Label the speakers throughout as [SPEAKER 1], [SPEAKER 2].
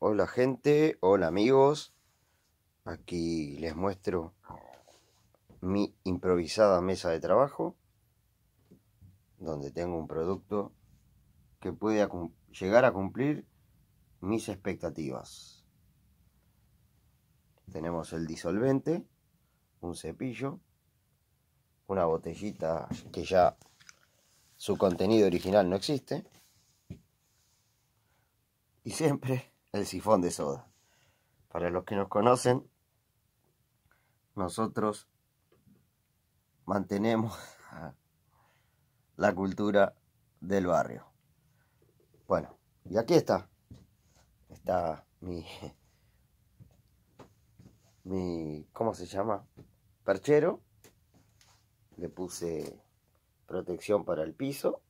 [SPEAKER 1] Hola gente, hola amigos. Aquí les muestro mi improvisada mesa de trabajo donde tengo un producto que puede llegar a cumplir mis expectativas. Tenemos el disolvente, un cepillo, una botellita que ya su contenido original no existe. Y siempre el sifón de soda. Para los que nos conocen, nosotros mantenemos la cultura del barrio. Bueno, y aquí está. Está mi. Mi. ¿Cómo se llama? Perchero. Le puse protección para el piso.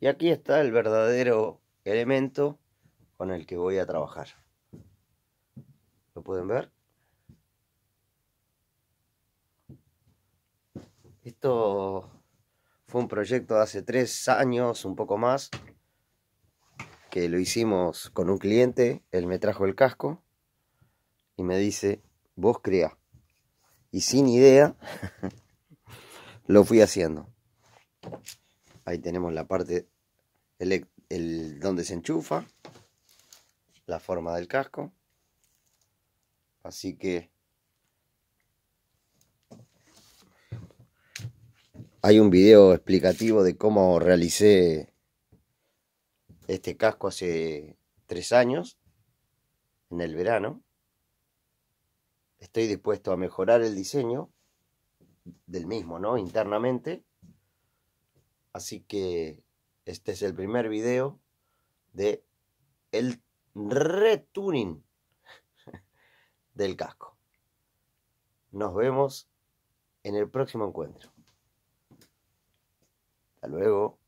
[SPEAKER 1] Y aquí está el verdadero elemento con el que voy a trabajar. ¿Lo pueden ver? Esto fue un proyecto de hace tres años, un poco más, que lo hicimos con un cliente. Él me trajo el casco y me dice, vos crea. Y sin idea, lo fui haciendo. Ahí tenemos la parte el, donde se enchufa la forma del casco. Así que hay un video explicativo de cómo realicé este casco hace tres años, en el verano. Estoy dispuesto a mejorar el diseño del mismo, ¿no? Internamente. Así que este es el primer video de el retuning del casco. Nos vemos en el próximo encuentro. Hasta luego.